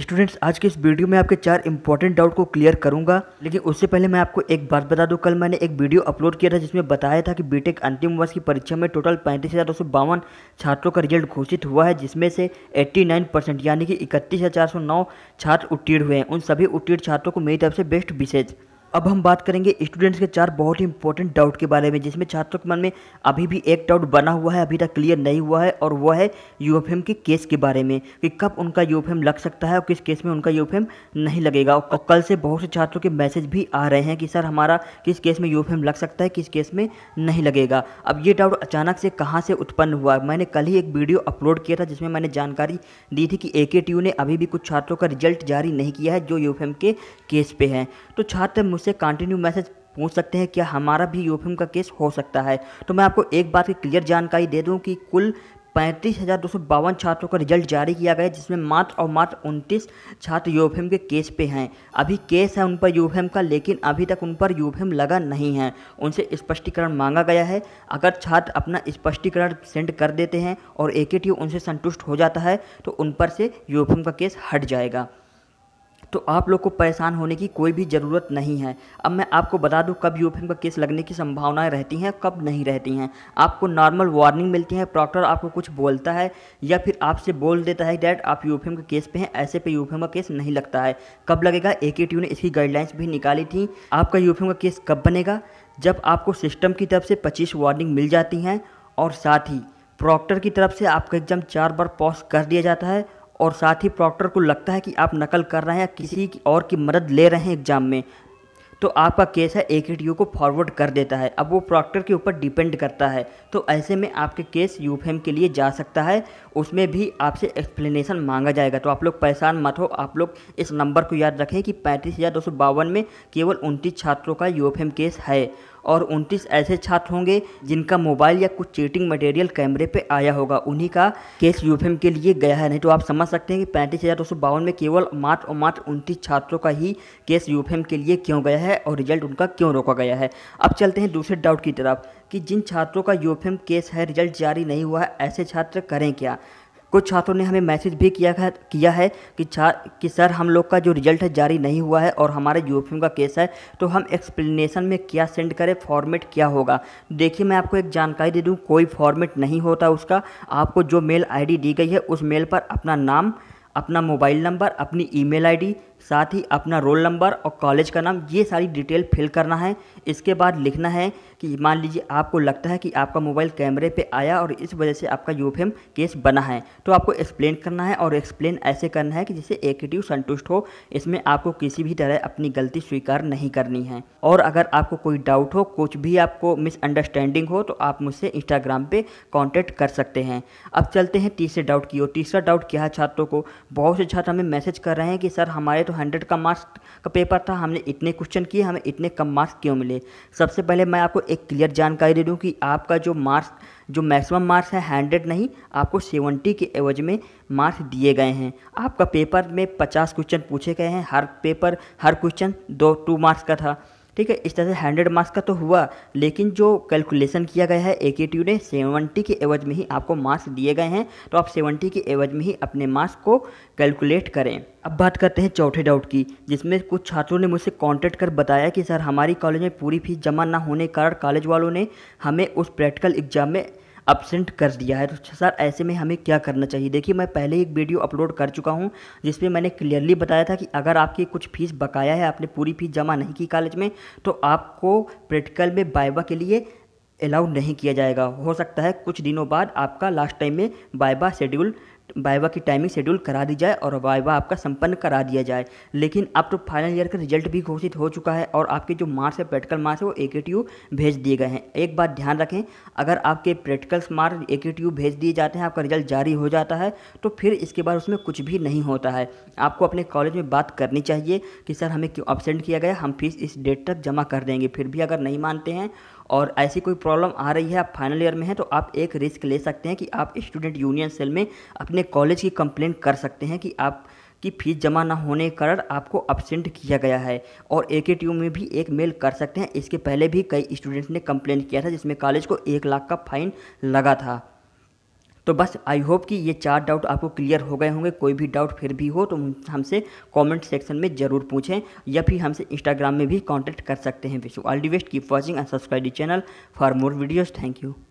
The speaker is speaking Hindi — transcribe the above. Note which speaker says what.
Speaker 1: स्टूडेंट्स आज के इस वीडियो में आपके चार इंपॉर्टेंट डाउट को क्लियर करूंगा लेकिन उससे पहले मैं आपको एक बात बता दूं कल मैंने एक वीडियो अपलोड किया था जिसमें बताया था कि बीटेक अंतिम वर्ष की परीक्षा में टोटल पैंतीस हज़ार दो सौ बावन छात्रों का रिजल्ट घोषित हुआ है जिसमें से 89 परसेंट यानी कि इकतीस हज़ार चार सौ नौ छात्र उत्तीर्ण हुए हैं उन सभी उत्तीर्ण छात्रों को मेरी तरफ से बेस्ट विशेष अब हम बात करेंगे स्टूडेंट्स के चार बहुत ही इंपॉर्टेंट डाउट के बारे में जिसमें छात्रों के मन में अभी भी एक डाउट बना हुआ है अभी तक क्लियर नहीं हुआ है और वह है यूएफएम के केस के बारे में कि कब उनका यूएफएम लग सकता है और किस केस में उनका यूएफएम नहीं लगेगा और कल से बहुत से छात्रों के मैसेज भी आ रहे हैं कि सर हमारा किस केस में एम लग सकता है किस केस में नहीं लगेगा अब ये डाउट अचानक से कहाँ से उत्पन्न हुआ मैंने कल ही एक वीडियो अपलोड किया था जिसमें मैंने जानकारी दी थी कि ए ने अभी भी कुछ छात्रों का रिजल्ट जारी नहीं किया है जो एम के केस पे हैं तो छात्र से कंटिन्यू मैसेज पूछ सकते हैं क्या हमारा भी यूफीएम का केस हो सकता है तो मैं आपको एक बात की क्लियर जानकारी दे दूं कि कुल पैंतीस हज़ार दो सौ बावन छात्रों का रिजल्ट जारी किया गया जिसमें मात्र और मात्र उनतीस छात्र यूफेम के केस पे हैं अभी केस है उन पर यूफेम का लेकिन अभी तक उन पर यूफीएम लगा नहीं है उनसे स्पष्टीकरण मांगा गया है अगर छात्र अपना स्पष्टीकरण सेंड कर देते हैं और ए उनसे संतुष्ट हो जाता है तो उन पर से यूफीएम का केस हट जाएगा तो आप लोग को परेशान होने की कोई भी ज़रूरत नहीं है अब मैं आपको बता दूं कब यूएफएम का केस लगने की संभावनाएं रहती हैं कब नहीं रहती हैं आपको नॉर्मल वार्निंग मिलती है प्रॉक्टर आपको कुछ बोलता है या फिर आपसे बोल देता है डैट आप यूएफएम के केस पर हैं ऐसे पे यूएफएम का केस नहीं लगता है कब लगेगा ए ने इसकी गाइडलाइंस भी निकाली थी आपका यूएफएम का केस कब बनेगा जब आपको सिस्टम की तरफ से पच्चीस वार्निंग मिल जाती हैं और साथ ही प्रॉक्टर की तरफ से आपका एग्ज़ाम चार बार पॉज कर दिया जाता है और साथ ही प्रॉक्टर को लगता है कि आप नकल कर रहे हैं या किसी की और की मदद ले रहे हैं एग्ज़ाम में तो आपका केस है ए को फॉरवर्ड कर देता है अब वो प्रॉक्टर के ऊपर डिपेंड करता है तो ऐसे में आपके केस यू फेम के लिए जा सकता है उसमें भी आपसे एक्सप्लेनेशन मांगा जाएगा तो आप लोग परेशान मत हो आप लोग इस नंबर को याद रखें कि पैंतीस हज़ार दो सौ बावन में केवल उनतीस छात्रों का यू फेम केस है और उनतीस ऐसे छात्र होंगे जिनका मोबाइल या कुछ चीटिंग मटेरियल कैमरे पे आया होगा उन्हीं का केस यू के लिए गया है नहीं तो आप समझ सकते हैं कि पैंतीस हज़ार दो सौ बावन में केवल मात्र और मात्र उनतीस छात्रों का ही केस यू के लिए क्यों गया है और रिजल्ट उनका क्यों रोका गया है अब चलते हैं दूसरे डाउट की तरफ कि जिन छात्रों का यू केस है रिजल्ट जारी नहीं हुआ है ऐसे छात्र करें क्या कुछ छात्रों ने हमें मैसेज भी किया है किया है कि छा कि सर हम लोग का जो रिजल्ट है जारी नहीं हुआ है और हमारे यू का केस है तो हम एक्सप्लेनेशन में क्या सेंड करें फॉर्मेट क्या होगा देखिए मैं आपको एक जानकारी दे दूँ कोई फॉर्मेट नहीं होता उसका आपको जो मेल आई दी गई है उस मेल पर अपना नाम अपना मोबाइल नंबर अपनी ईमेल आईडी साथ ही अपना रोल नंबर और कॉलेज का नाम ये सारी डिटेल फिल करना है इसके बाद लिखना है कि मान लीजिए आपको लगता है कि आपका मोबाइल कैमरे पे आया और इस वजह से आपका एम केस बना है तो आपको एक्सप्लेन करना है और एक्सप्लेन ऐसे करना है कि जिससे एक्टिव संतुष्ट हो इसमें आपको किसी भी तरह अपनी गलती स्वीकार नहीं करनी है और अगर आपको कोई डाउट हो कुछ भी आपको मिसअंडरस्टैंडिंग हो तो आप मुझसे इंस्टाग्राम पर कॉन्टैक्ट कर सकते हैं अब चलते हैं तीसरे डाउट की ओर तीसरा डाउट क्या है छात्रों को बहुत से छात्र हमें मैसेज कर रहे हैं कि सर हमारे तो हंड्रेड का मार्क्स का पेपर था हमने इतने क्वेश्चन किए हमें इतने कम मार्क्स क्यों मिले लिए सबसे पहले मैं आपको एक क्लियर जानकारी दे दूँ कि आपका जो मार्क्स जो मैक्सिमम मार्क्स है हंड्रेड नहीं आपको सेवेंटी के एवज में मार्क्स दिए गए हैं आपका पेपर में पचास क्वेश्चन पूछे गए हैं हर पेपर हर क्वेश्चन दो टू मार्क्स का था ठीक है इस तरह से हंड्रेड मार्क्स का तो हुआ लेकिन जो कैलकुलेशन किया गया है ए ने सेवेंटी के एवज में ही आपको मार्क्स दिए गए हैं तो आप सेवेंटी के एवज में ही अपने मार्क्स को कैलकुलेट करें अब बात करते हैं चौथे डाउट की जिसमें कुछ छात्रों ने मुझसे कांटेक्ट कर बताया कि सर हमारी कॉलेज में पूरी फीस जमा ना होने के कारण कॉलेज वालों ने हमें उस प्रैक्टिकल एग्जाम में अपसेंट कर दिया है तो सर ऐसे में हमें क्या करना चाहिए देखिए मैं पहले एक वीडियो अपलोड कर चुका हूँ जिसमें मैंने क्लियरली बताया था कि अगर आपकी कुछ फ़ीस बकाया है आपने पूरी फ़ीस जमा नहीं की कॉलेज में तो आपको प्रैक्टिकल में बाइबा के लिए अलाउ नहीं किया जाएगा हो सकता है कुछ दिनों बाद आपका लास्ट टाइम में बाइबा शेड्यूल वाइवा की टाइमिंग शेड्यूल करा दी जाए और वाइवा आपका संपन्न करा दिया जाए लेकिन अब तो फाइनल ईयर का रिजल्ट भी घोषित हो चुका है और आपके जो मार्क्स है प्रैक्टिकल मार्क्स है वो यू भेज दिए गए हैं एक बात ध्यान रखें अगर आपके प्रैक्टिकल्स मार्क्स यू भेज दिए जाते हैं आपका रिजल्ट जारी हो जाता है तो फिर इसके बाद उसमें कुछ भी नहीं होता है आपको अपने कॉलेज में बात करनी चाहिए कि सर हमें क्यों अपसेंट किया गया हम फीस इस डेट तक जमा कर देंगे फिर भी अगर नहीं मानते हैं और ऐसी कोई प्रॉब्लम आ रही है आप फाइनल ईयर में हैं तो आप एक रिस्क ले सकते हैं कि आप स्टूडेंट यूनियन सेल में अपने अपने कॉलेज की कंप्लेंट कर सकते हैं कि आप की फीस जमा ना होने के कारण आपको अपसेंट किया गया है और ए के में भी एक मेल कर सकते हैं इसके पहले भी कई स्टूडेंट्स ने कंप्लेंट किया था जिसमें कॉलेज को एक लाख का फाइन लगा था तो बस आई होप कि ये चार डाउट आपको क्लियर हो गए होंगे कोई भी डाउट फिर भी हो तो हमसे कमेंट सेक्शन में ज़रूर पूछें या फिर हमसे इंस्टाग्राम में भी कांटेक्ट कर सकते हैं wish you all the best keep watching and subscribe the channel for more videos thank you